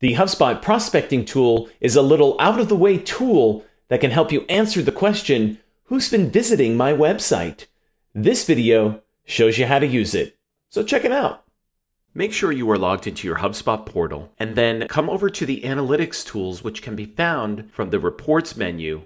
The HubSpot prospecting tool is a little out of the way tool that can help you answer the question, who's been visiting my website? This video shows you how to use it. So check it out. Make sure you are logged into your HubSpot portal and then come over to the analytics tools which can be found from the reports menu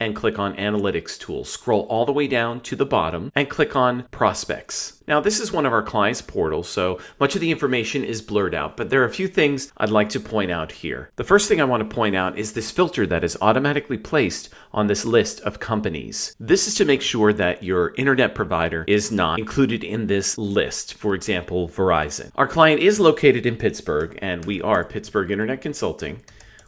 and click on Analytics Tools. Scroll all the way down to the bottom and click on Prospects. Now, this is one of our clients' portals, so much of the information is blurred out, but there are a few things I'd like to point out here. The first thing I want to point out is this filter that is automatically placed on this list of companies. This is to make sure that your internet provider is not included in this list, for example, Verizon. Our client is located in Pittsburgh, and we are Pittsburgh Internet Consulting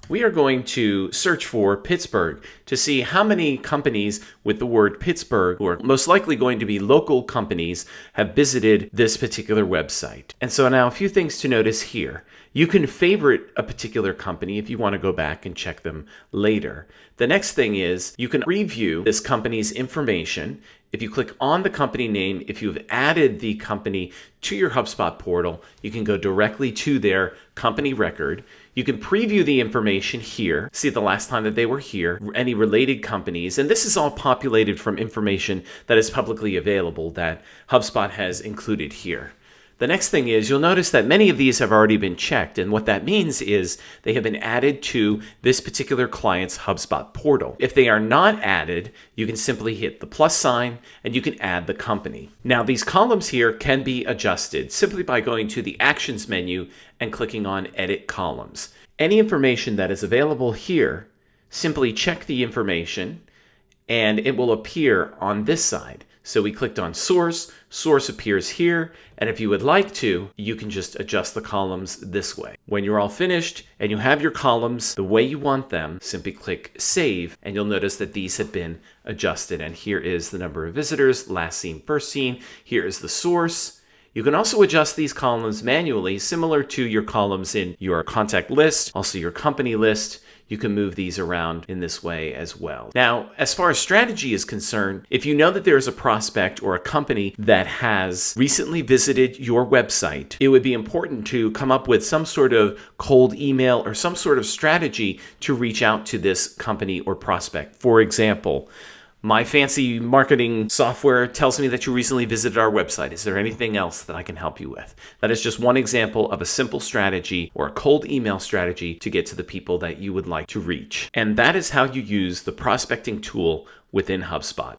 we are going to search for Pittsburgh to see how many companies with the word Pittsburgh, who are most likely going to be local companies, have visited this particular website. And so now a few things to notice here. You can favorite a particular company if you want to go back and check them later. The next thing is you can review this company's information if you click on the company name, if you've added the company to your HubSpot portal, you can go directly to their company record. You can preview the information here, see the last time that they were here, any related companies, and this is all populated from information that is publicly available that HubSpot has included here. The next thing is you'll notice that many of these have already been checked, and what that means is they have been added to this particular client's HubSpot portal. If they are not added, you can simply hit the plus sign and you can add the company. Now these columns here can be adjusted simply by going to the Actions menu and clicking on Edit Columns. Any information that is available here, simply check the information and it will appear on this side. So we clicked on source, source appears here, and if you would like to, you can just adjust the columns this way. When you're all finished and you have your columns the way you want them, simply click save, and you'll notice that these have been adjusted. And here is the number of visitors, last seen, first seen, here is the source, you can also adjust these columns manually, similar to your columns in your contact list, also your company list, you can move these around in this way as well. Now, as far as strategy is concerned, if you know that there is a prospect or a company that has recently visited your website, it would be important to come up with some sort of cold email or some sort of strategy to reach out to this company or prospect. For example, my fancy marketing software tells me that you recently visited our website. Is there anything else that I can help you with? That is just one example of a simple strategy or a cold email strategy to get to the people that you would like to reach. And that is how you use the prospecting tool within HubSpot.